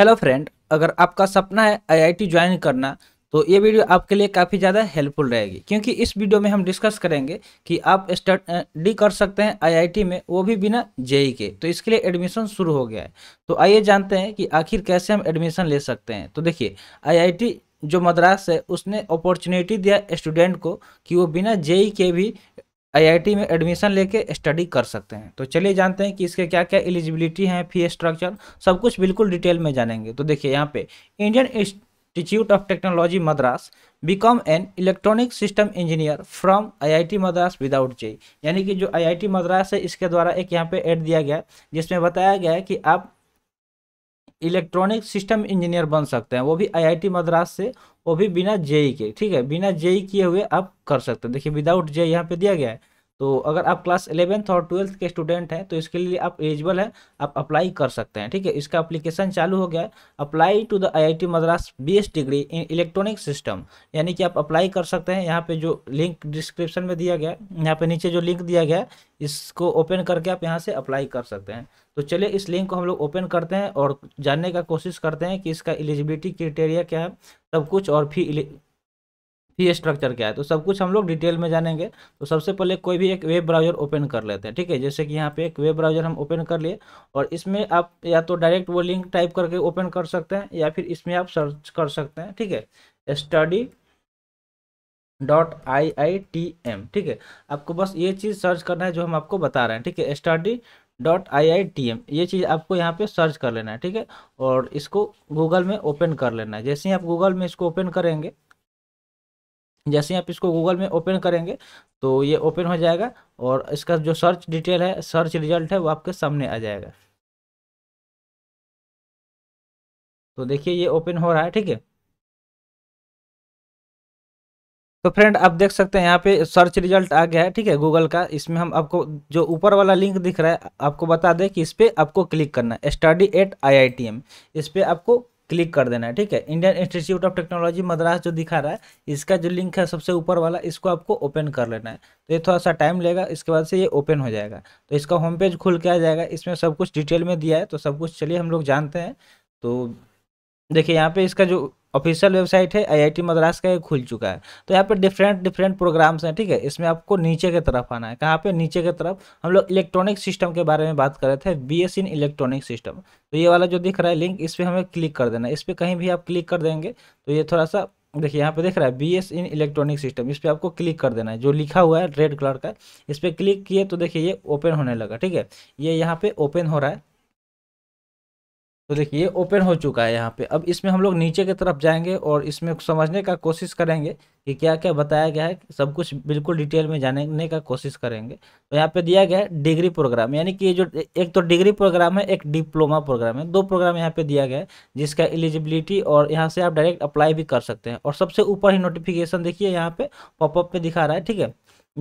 hello friend अगर आपका सपना है आईआईटी ज्वाइन करना तो ये वीडियो आपके लिए काफ़ी ज़्यादा हेल्पफुल रहेगी क्योंकि इस वीडियो में हम डिस्कस करेंगे कि आप स्टडी कर सकते हैं आईआईटी में वो भी बिना जेई के तो इसके लिए एडमिशन शुरू हो गया है तो आइए जानते हैं कि आखिर कैसे हम एडमिशन ले सकते हैं तो देखिए आई जो मद्रास है उसने अपॉर्चुनिटी दिया स्टूडेंट को कि वो बिना जेई के भी आईआईटी में एडमिशन लेके स्टडी कर सकते हैं तो चलिए जानते हैं कि इसके क्या क्या एलिजिबिलिटी हैं फी स्ट्रक्चर सब कुछ बिल्कुल डिटेल में जानेंगे तो देखिए यहाँ पे Indian Institute of Technology Madras BCom in electronic system engineer from IIT Madras without J यानी कि जो आईआईटी मद्रास है इसके द्वारा एक यहाँ पे एड दिया गया जिसमें बताया गया है कि आप इलेक्ट्रॉनिक सिस्टम इंजीनियर बन सकते हैं वो भी आईआईटी मद्रास से वो भी बिना जेई के ठीक है बिना जेई किए हुए आप कर सकते हैं देखिए विदाउट जेई यहाँ पे दिया गया है तो अगर आप क्लास इलेवेंथ और ट्वेल्थ के स्टूडेंट हैं तो इसके लिए आप एलिजिबल हैं आप अप्लाई कर सकते हैं ठीक है इसका अप्लीकेशन चालू हो गया है apply to the IIT Madras S degree in electronic system यानी कि आप अप्लाई कर सकते हैं यहाँ पे जो लिंक डिस्क्रिप्शन में दिया गया है यहाँ पे नीचे जो लिंक दिया गया है इसको ओपन करके आप यहाँ से अप्लाई कर सकते हैं तो चलिए इस लिंक को हम लोग ओपन करते हैं और जानने का कोशिश करते हैं कि इसका एलिजिबिलिटी क्रिटेरिया क्या है सब कुछ और फी फी स्ट्रक्चर क्या है तो सब कुछ हम लोग डिटेल में जानेंगे तो सबसे पहले कोई भी एक वेब ब्राउज़र ओपन कर लेते हैं ठीक है जैसे कि यहाँ पे एक वेब ब्राउज़र हम ओपन कर लिए और इसमें आप या तो डायरेक्ट वो लिंक टाइप करके ओपन कर सकते हैं या फिर इसमें आप सर्च कर सकते हैं ठीक है study dot I I T M ठीक है आपको बस ये चीज़ सर्च करना है जो हम आपको बता रहे हैं ठीक है study dot I I T M ये चीज़ आपको यहाँ पे सर्च कर लेना है ठीक है और इसको गूगल में ओपन कर लेना है जैसे ही आप गूगल में इसको ओपन करेंगे जैसे ही आप इसको गूगल में ओपन करेंगे तो ये ओपन हो जाएगा और इसका जो सर्च डिटेल है सर्च रिजल्ट है वो आपके सामने आ जाएगा तो देखिए ये ओपन हो रहा है ठीक है तो फ्रेंड आप देख सकते हैं यहाँ पे सर्च रिजल्ट आ गया है ठीक है गूगल का इसमें हम आपको जो ऊपर वाला लिंक दिख रहा है आपको बता दें कि इस पर आपको क्लिक करना है स्टडी एट आई इस पर आपको क्लिक कर देना है ठीक है Indian Institute of Technology Madras जो दिखा रहा है इसका जो लिंक है सबसे ऊपर वाला इसको आपको ओपन कर लेना है तो ये थोड़ा सा टाइम लेगा इसके बाद से ये ओपन हो जाएगा तो इसका होम पेज खुल के आ जाएगा इसमें सब कुछ डिटेल में दिया है तो सब कुछ चलिए हम लोग जानते हैं तो देखिए यहाँ पे इसका जो ऑफिशियल वेबसाइट है आईआईटी मद्रास का ये खुल चुका है तो यहाँ पे डिफरेंट डिफरेंट प्रोग्राम्स हैं ठीक है इसमें आपको नीचे की तरफ आना है कहाँ पे नीचे की तरफ हम लोग इलेक्ट्रॉनिक सिस्टम के बारे में बात कर रहे थे बी इन इलेक्ट्रॉनिक सिस्टम तो ये वाला जो दिख रहा है लिंक इस पर हमें क्लिक कर देना है इस पर कहीं भी आप क्लिक कर देंगे तो ये थोड़ा सा देखिए यहाँ पे देख रहा है B S in electronic system इस पर आपको क्लिक कर देना है जो लिखा हुआ है रेड कलर का इस पर क्लिक किए तो देखिए ये ओपन होने लगा ठीक है ये यहाँ पे ओपन हो रहा है तो देखिए ओपन हो चुका है यहाँ पे अब इसमें हम लोग नीचे की तरफ जाएंगे और इसमें समझने का कोशिश करेंगे कि क्या क्या बताया गया है सब कुछ बिल्कुल डिटेल में जानने का कोशिश करेंगे तो यहाँ पे दिया गया है डिग्री प्रोग्राम यानी कि ये जो एक तो डिग्री प्रोग्राम है एक डिप्लोमा प्रोग्राम है दो प्रोग्राम यहाँ पे दिया गया है जिसका एलिजिबिलिटी और यहाँ से आप डायरेक्ट अप्लाई भी कर सकते हैं और सबसे ऊपर ही नोटिफिकेशन देखिए यहाँ पे पॉपअप पे दिखा रहा है ठीक है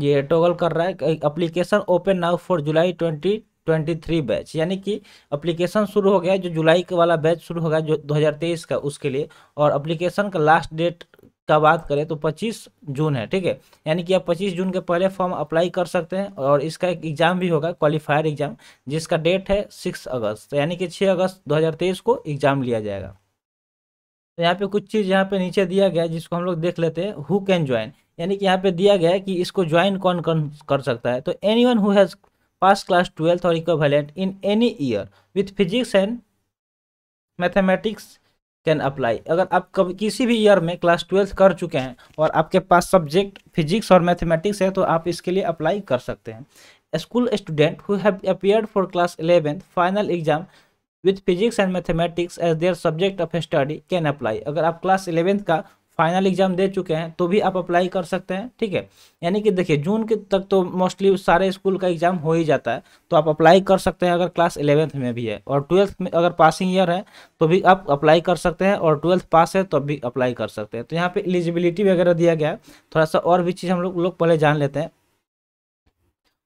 ये टोगल कर रहा है application open now for July twenty twenty three batch यानी कि अप्लीकेशन शुरू हो गया जो जुलाई का वाला बैच शुरू हो गया जो दो हज़ार तेईस का उसके लिए और अप्लीकेशन का लास्ट डेट का बात करें तो 25 जून है ठीक है यानी कि आप 25 जून के पहले फॉर्म अप्लाई कर सकते हैं और इसका एक एग्ज़ाम भी होगा क्वालिफायर एग्ज़ाम जिसका डेट है 6 अगस्त यानी कि 6 अगस्त 2023 को एग्ज़ाम लिया जाएगा तो यहाँ पे कुछ चीज़ यहाँ पे नीचे दिया गया है जिसको हम लोग देख लेते हैं हु कैन ज्वाइन यानी कि यहाँ पे दिया गया है कि इसको ज्वाइन कौन कर सकता है तो anyone has pass class twelfth और equivalent in any year with physics and mathematics can apply अगर आप कभी किसी भी ईयर में क्लास ट्वेल्थ कर चुके हैं और आपके पास सब्जेक्ट फिजिक्स और मैथमेटिक्स है तो आप इसके लिए अप्लाई कर सकते हैं school student who have appeared for class eleventh final exam with physics and mathematics as their subject of study can apply अगर आप क्लास इलेवेंथ का फाइनल एग्जाम दे चुके हैं तो भी आप अप्लाई कर सकते हैं ठीक है यानी कि देखिए जून के तक तो मोस्टली सारे स्कूल का एग्जाम हो ही जाता है तो आप अप्लाई कर सकते हैं अगर क्लास इलेवेंथ में भी है और ट्वेल्थ में अगर पासिंग ईयर है तो भी आप अप्लाई कर सकते हैं और ट्वेल्थ पास है तो भी अप्लाई कर सकते हैं तो यहाँ पर एलिजिबिलिटी वगैरह दिया गया थोड़ा सा और भी चीज़ हम लोग लोग पहले जान लेते हैं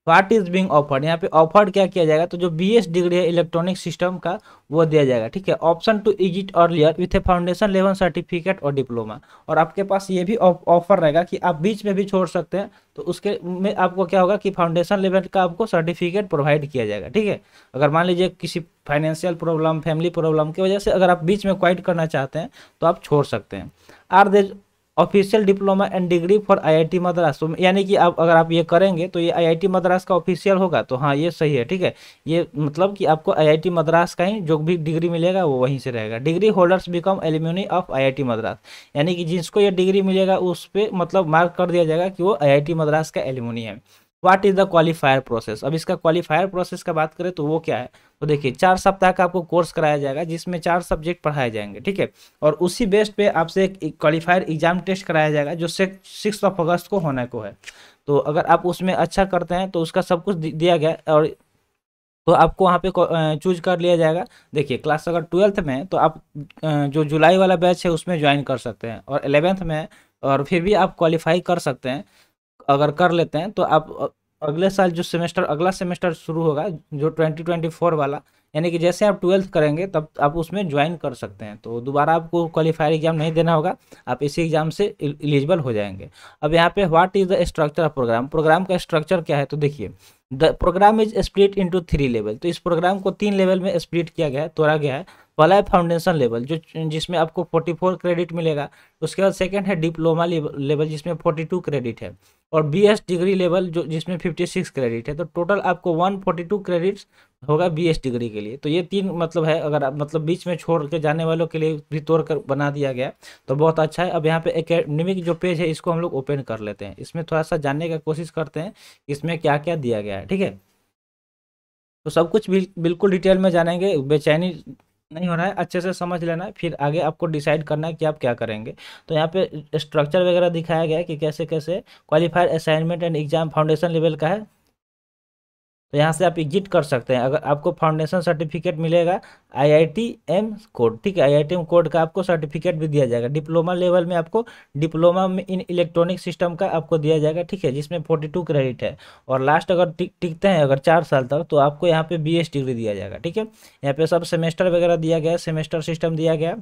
व्हाट इज बिंग ऑफर्ड यहाँ पे ऑफर्ड क्या किया जाएगा तो जो बी एस डिग्री है इलेक्ट्रॉनिक सिस्टम का वो दिया जाएगा ठीक है option to exit earlier with a foundation level certificate और डिप्लोमा और आपके पास ये भी ऑफर रहेगा कि आप बीच में भी छोड़ सकते हैं तो उसके में आपको क्या होगा कि फाउंडेशन लेवल का आपको सर्टिफिकेट प्रोवाइड किया जाएगा ठीक है अगर मान लीजिए किसी फाइनेंशियल प्रॉब्लम फैमिली प्रॉब्लम की वजह से अगर आप बीच में क्वाइट करना चाहते हैं तो आप छोड़ सकते हैं are these official diploma and degree for IIT Madras तो यानी कि आप अगर आप ये करेंगे तो ये आईआईटी मद्रास का ऑफिशियल होगा तो हाँ ये सही है ठीक है ये मतलब कि आपको आईआईटी मद्रास का ही जो भी डिग्री मिलेगा वो वहीं से रहेगा degree holders become alumni of IIT Madras यानी कि जिसको ये डिग्री मिलेगा उस पर मतलब मार्क कर दिया जाएगा कि वो आई मद्रास का एलिमिनी है what is the qualifier process अब इसका क्वालिफायर प्रोसेस का बात करें तो वो क्या है तो देखिए चार सप्ताह का आपको कोर्स कराया जाएगा जिसमें चार सब्जेक्ट पढ़ाए जाएंगे ठीक है और उसी बेस्ट पे आपसे एक क्वालिफायर एग्जाम टेस्ट कराया जाएगा जो सिक्स ऑफ अगस्त को होने को है तो अगर आप उसमें अच्छा करते हैं तो उसका सब कुछ दिया गया और तो आपको वहाँ पे चूज कर लिया जाएगा देखिए क्लास अगर ट्वेल्थ में तो आप जो जुलाई वाला बैच है उसमें ज्वाइन कर सकते हैं और एलेवेंथ में और फिर भी आप क्वालिफाई कर सकते हैं अगर कर लेते हैं तो आप अगले साल जो सेमेस्टर अगला सेमेस्टर शुरू होगा जो ट्वेंटी ट्वेंटी फोर वाला यानी कि जैसे आप ट्वेल्थ करेंगे तब आप उसमें ज्वाइन कर सकते हैं तो दोबारा आपको क्वालिफायर एग्जाम नहीं देना होगा आप इसी एग्जाम से एलिजिबल हो जाएंगे अब यहाँ पे what is the structure of program program का स्ट्रक्चर क्या है तो देखिए the program is split into three level तो इस प्रोग्राम को तीन लेवल में स्प्लिट किया गया है तोड़ा गया है वाला है फाउंडेशन लेवल जो जिसमें आपको 44 क्रेडिट मिलेगा उसके बाद सेकंड है डिप्लोमा लेवल जिसमें 42 क्रेडिट है और बीएस डिग्री लेवल जो जिसमें 56 क्रेडिट है तो टोटल आपको 142 क्रेडिट्स होगा बीएस डिग्री के लिए तो ये तीन मतलब है अगर आप मतलब बीच में छोड़ के जाने वालों के लिए भी तोड़ कर बना दिया गया तो बहुत अच्छा है अब यहाँ पे एकेडमिक जो पेज है इसको हम लोग ओपन कर लेते हैं इसमें थोड़ा सा जानने का कोशिश करते हैं इसमें क्या क्या दिया गया है ठीक है तो सब कुछ बिल्कुल डिटेल में जानेंगे बेचैनी नहीं हो रहा है अच्छे से समझ लेना है फिर आगे आपको डिसाइड करना है कि आप क्या करेंगे तो यहाँ पे स्ट्रक्चर वगैरह दिखाया गया है कि कैसे कैसे qualifier assignment and exam foundation level का है तो यहाँ से आप एग्जिट कर सकते हैं अगर आपको फाउंडेशन सर्टिफिकेट मिलेगा I I T M code ठीक है I I T M code का आपको सर्टिफिकेट भी दिया जाएगा डिप्लोमा लेवल में आपको डिप्लोमा में इन इलेक्ट्रॉनिक सिस्टम का आपको दिया जाएगा ठीक है जिसमें फोर्टी टू क्रेडिट है और लास्ट अगर टिक टिकते हैं अगर चार साल तक तो आपको यहाँ पे बी एस डिग्री दिया जाएगा ठीक है यहाँ पे सब सेमेस्टर वगैरह दिया गया सेमेस्टर सिस्टम दिया गया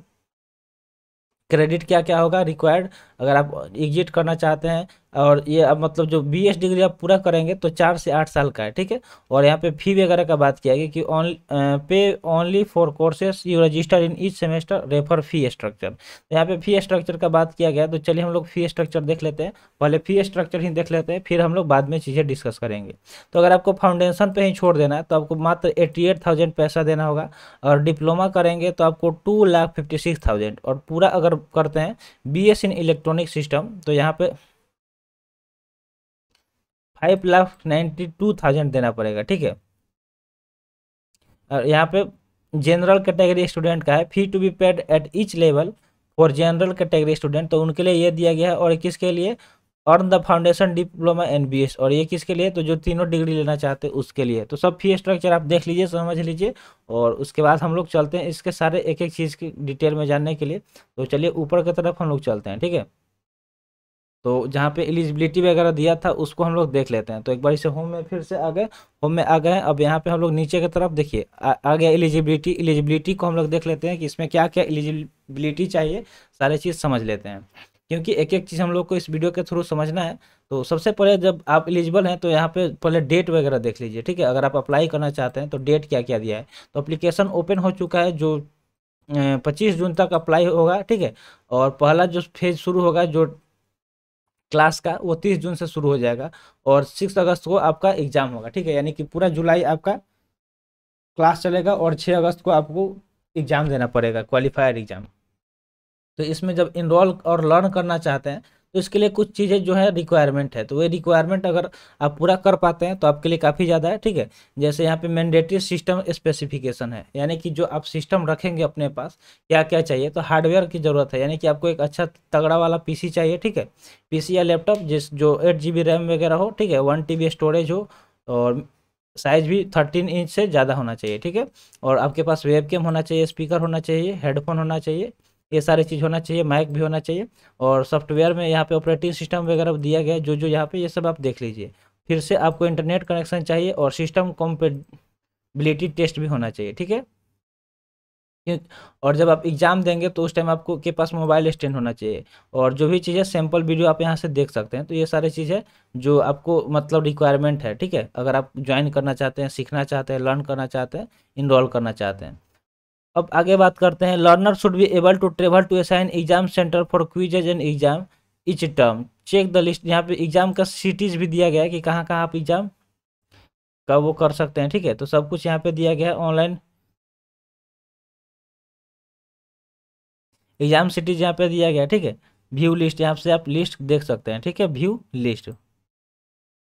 क्रेडिट क्या क्या होगा रिक्वायर्ड अगर आप एग्जिट करना चाहते हैं और ये अब मतलब जो बी एस डिग्री आप पूरा करेंगे तो चार से आठ साल का है ठीक है और यहाँ पे फी वगैरह का बात किया गया कि on pay only for courses you register in each semester refer fee structure तो यहाँ पे फी स्ट्रक्चर का बात किया गया तो चलिए हम लोग फी स्ट्रक्चर देख लेते हैं पहले फी स्ट्रक्चर ही देख लेते हैं फिर हम लोग बाद में चीज़ें डिस्कस करेंगे तो अगर आपको फाउंडेशन पर ही छोड़ देना है तो आपको मात्र एट्टी एट थाउजेंड पैसा देना होगा और डिप्लोमा करेंगे तो आपको two lakh fifty six thousand और पूरा अगर करते हैं B S in electronic system तो यहाँ पर five lakh ninety two thousand देना पड़ेगा ठीक है और यहाँ पे जनरल कैटेगरी स्टूडेंट का है fee to be paid at each level for general category student तो उनके लिए ये दिया गया है और किसके लिए earn the foundation diploma and B S और ये किसके लिए तो जो तीनों डिग्री लेना चाहते हैं उसके लिए तो सब फी स्ट्रक्चर आप देख लीजिए समझ लीजिए और उसके बाद हम लोग चलते हैं इसके सारे एक एक चीज़ की डिटेल में जानने के लिए तो चलिए ऊपर की तरफ हम लोग चलते हैं ठीक है तो जहाँ पे एलिजिबिलिटी वगैरह दिया था उसको हम लोग देख लेते हैं तो एक बार इसे होम में फिर से आ गए होम में आ गए अब यहाँ पे हम लोग नीचे की तरफ देखिए आ, गया एलिजिबिलिटी एलिजिबिलिटी को हम लोग देख लेते हैं कि इसमें क्या क्या एलिजिबिलिटी चाहिए सारे चीज़ समझ लेते हैं क्योंकि एक एक चीज़ हम लोग को इस वीडियो के थ्रू समझना है तो सबसे पहले जब आप एलिजिबल हैं तो यहाँ पे पहले डेट वगैरह देख लीजिए ठीक है अगर आप अप्लाई करना चाहते हैं तो डेट क्या क्या दिया है तो अप्लीकेशन ओपन हो चुका है जो पच्चीस जून तक अप्लाई होगा ठीक है और पहला जो फेज शुरू होगा जो क्लास का वो तीस जून से शुरू हो जाएगा और सिक्स अगस्त को आपका एग्जाम होगा ठीक है यानी कि पूरा जुलाई आपका क्लास चलेगा और छः अगस्त को आपको एग्ज़ाम देना पड़ेगा क्वालिफायर एग्ज़ाम तो इसमें जब इनरोल और लर्न करना चाहते हैं तो इसके लिए कुछ चीज़ें जो है रिक्वायरमेंट है तो ये रिक्वायरमेंट अगर आप पूरा कर पाते हैं तो आपके लिए काफ़ी ज़्यादा है ठीक है जैसे यहाँ पे मैंडेटरी सिस्टम स्पेसिफिकेशन है यानी कि जो आप सिस्टम रखेंगे अपने पास क्या क्या चाहिए तो हार्डवेयर की ज़रूरत है यानी कि आपको एक अच्छा तगड़ा वाला पी चाहिए ठीक है पी या लैपटॉप जिस जो एट जी रैम वगैरह हो ठीक है वन टी स्टोरेज हो और साइज भी थर्टीन इंच से ज़्यादा होना चाहिए ठीक है और आपके पास वेब होना चाहिए स्पीकर होना चाहिए हेडफोन होना चाहिए ये सारी चीज़ होना चाहिए माइक भी होना चाहिए और सॉफ्टवेयर में यहाँ पे ऑपरेटिंग सिस्टम वगैरह दिया गया जो जो यहाँ पे ये सब आप देख लीजिए फिर से आपको इंटरनेट कनेक्शन चाहिए और सिस्टम कॉम्पेबिलिटी टेस्ट भी होना चाहिए ठीक है और जब आप एग्ज़ाम देंगे तो उस टाइम आपको के पास मोबाइल स्टैंड होना चाहिए और जो भी चीज़ें सैम्पल वीडियो आप यहाँ से देख सकते हैं तो ये सारी चीज़ें जो आपको मतलब रिक्वायरमेंट है ठीक है अगर आप ज्वाइन करना चाहते हैं सीखना चाहते हैं लर्न करना चाहते हैं इनरोल करना चाहते हैं अब आगे बात करते हैं learner should be able to travel to assign exam centre for quizzes and exam each term check the list यहाँ पे एग्जाम का सिटीज भी दिया गया है कि कहाँ कहाँ आप एग्जाम का वो कर सकते हैं ठीक है तो सब कुछ यहाँ पे दिया गया है ऑनलाइन एग्जाम सिटीज यहाँ पे दिया गया है ठीक है व्यू लिस्ट यहाँ से आप लिस्ट देख सकते हैं ठीक है view list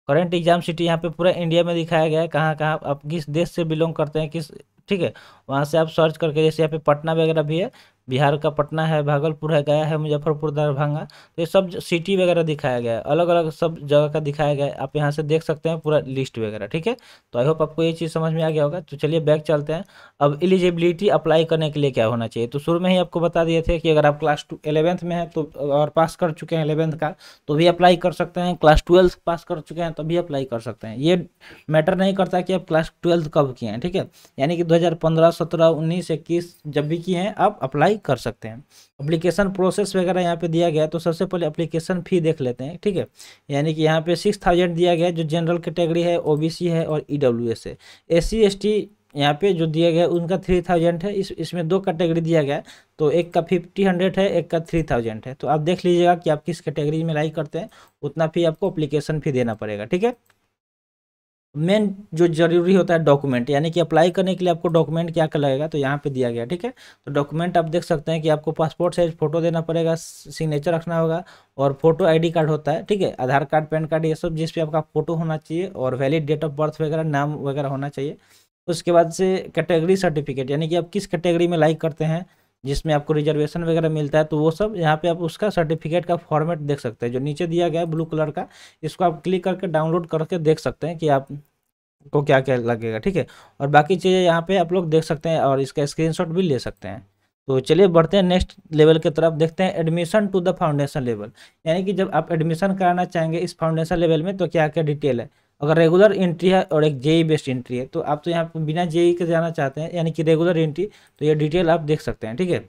current exam city यहाँ पे पूरा इंडिया में दिखाया गया है कहाँ कहाँ आप किस देश से बिलोंग करते हैं किस ठीक है वहाँ से आप सर्च करके जैसे यहाँ पे पटना वगैरह भी है बिहार का पटना है भागलपुर है गया है मुजफ्फरपुर दरभंगा तो ये सब सिटी वगैरह दिखाया गया है अलग अलग सब जगह का दिखाया गया है आप यहाँ से देख सकते हैं पूरा लिस्ट वगैरह ठीक है तो आई होप आपको ये चीज़ समझ में आ गया होगा तो चलिए बैक चलते हैं अब एलिजिबिलिटी अप्लाई करने के लिए क्या होना चाहिए तो शुरू में ही आपको बता दिए थे कि अगर आप क्लास टू एलेवेंथ में हैं तो और पास कर चुके हैं एलेवेंथ का तो भी अप्लाई कर सकते हैं क्लास ट्वेल्थ पास कर चुके हैं तो भी अप्लाई कर सकते हैं ये मैटर नहीं करता कि आप क्लास ट्वेल्थ कब किए हैं ठीक है यानी कि दो हज़ार पंद्रह सत्रह उन्नीस इक्कीस जब भी किए हैं आप अप्लाई अप्लाई कर सकते हैं अप्लीकेशन प्रोसेस वगैरह यहाँ पे दिया गया है तो सबसे पहले अप्लीकेशन फ़ी देख लेते हैं ठीक है यानी कि यहाँ पे सिक्स थाउजेंड दिया गया है जो जनरल कैटेगरी है ओबीसी है और ई डब्ल्यू एस है एस सी एस टी यहाँ पे जो दिया गया उनका थ्री थाउजेंड है इस इसमें दो कैटेगरी दिया गया तो एक का फिफ्टी हंड्रेड है एक का थ्री थाउजेंड है तो आप देख लीजिएगा कि आप किस कैटेगरी में लाई करते हैं उतना फी आपको अप्लीकेशन फ़ी देना पड़ेगा ठीक है मेन जो जरूरी होता है डॉक्यूमेंट यानी कि अप्लाई करने के लिए आपको डॉक्यूमेंट क्या लगेगा तो यहाँ पे दिया गया ठीक है तो डॉक्यूमेंट आप देख सकते हैं कि आपको पासपोर्ट साइज फोटो देना पड़ेगा सिग्नेचर रखना होगा और फोटो आईडी कार्ड होता है ठीक है आधार कार्ड पैन कार्ड ये सब जिस पर आपका फोटो होना चाहिए और वैलिड डेट ऑफ बर्थ वगैरह नाम वगैरह होना चाहिए उसके बाद से कैटेगरी सर्टिफिकेट यानी कि आप किस कैटेगरी में लाइक करते हैं जिसमें आपको रिजर्वेशन वगैरह मिलता है तो वो सब यहाँ पे आप उसका सर्टिफिकेट का फॉर्मेट देख सकते हैं जो नीचे दिया गया है ब्लू कलर का इसको आप क्लिक करके डाउनलोड करके देख सकते हैं कि आप को क्या क्या लगेगा ठीक है और बाकी चीज़ें यहाँ पे आप लोग देख सकते हैं और इसका स्क्रीनशॉट भी ले सकते हैं तो चलिए बढ़ते हैं नेक्स्ट लेवल की तरफ देखते हैं admission to the foundation level यानी कि जब आप एडमिशन कराना चाहेंगे इस फाउंडेशन लेवल में तो क्या क्या डिटेल है अगर रेगुलर एंट्री है और एक जेई बेस्ड एंट्री है तो आप तो यहाँ पर बिना जेई e के जाना चाहते हैं यानी कि रेगुलर एंट्री तो ये डिटेल आप देख सकते हैं ठीक है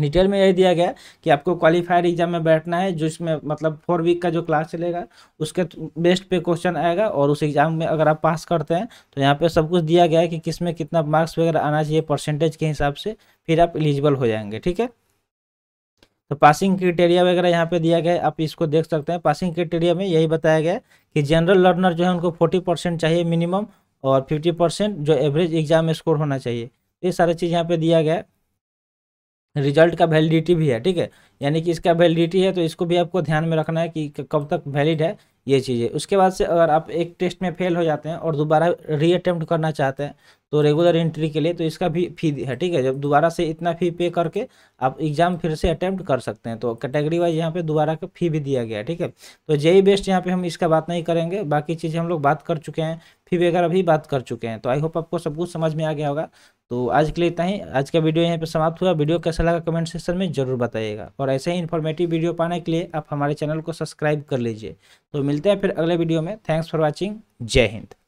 डिटेल में यही दिया गया कि आपको क्वालिफायर एग्जाम में बैठना है जो इसमें मतलब फोर वीक का जो क्लास चलेगा उसके बेस्ट पे क्वेश्चन आएगा और उस एग्जाम में अगर आप पास करते हैं तो यहाँ पे सब कुछ दिया गया है कि किस में कितना मार्क्स वगैरह आना चाहिए परसेंटेज के हिसाब से फिर आप एलिजिबल हो जाएंगे ठीक है तो पासिंग क्रिटेरिया वगैरह यहाँ पे दिया गया है आप इसको देख सकते हैं पासिंग क्रिटेरिया में यही बताया गया कि जनरल लर्नर जो है उनको फोर्टी परसेंट चाहिए मिनिमम और फिफ्टी परसेंट जो एवरेज एग्जाम में स्कोर होना चाहिए तो ये सारा चीज़ यहाँ पे दिया गया है रिजल्ट का वैलिडिटी भी है ठीक है यानी कि इसका वैलिडिटी है तो इसको भी आपको ध्यान में रखना है कि कब तक वैलिड है ये चीज़ है उसके बाद से अगर आप एक टेस्ट में फेल हो जाते हैं और दोबारा री अटैम्प्ट करना चाहते हैं तो रेगुलर एंट्री के लिए तो इसका भी फी है ठीक है जब दोबारा से इतना फ़ी पे करके आप एग्ज़ाम फिर से अटैम्प्ट कर सकते हैं तो कैटेगरी वाइज यहाँ पे दोबारा का फ़ी भी दिया गया है ठीक है तो जेई बेस्ट यहाँ पे हम इसका बात नहीं करेंगे बाकी चीज़ हम लोग बात कर चुके हैं फी वगैरह भी बात कर चुके हैं तो आई होप आपको सब कुछ समझ में आ गया होगा तो आज के लिए इतना ही आज का वीडियो यहाँ पे समाप्त हुआ वीडियो कैसा लगा कमेंट सेक्शन में जरूर बताइएगा और ऐसे ही इन्फॉर्मेटिव वीडियो पाने के लिए आप हमारे चैनल को सब्सक्राइब कर लीजिए तो मिलते हैं फिर अगले वीडियो में थैंक्स फॉर वॉचिंग जय हिंद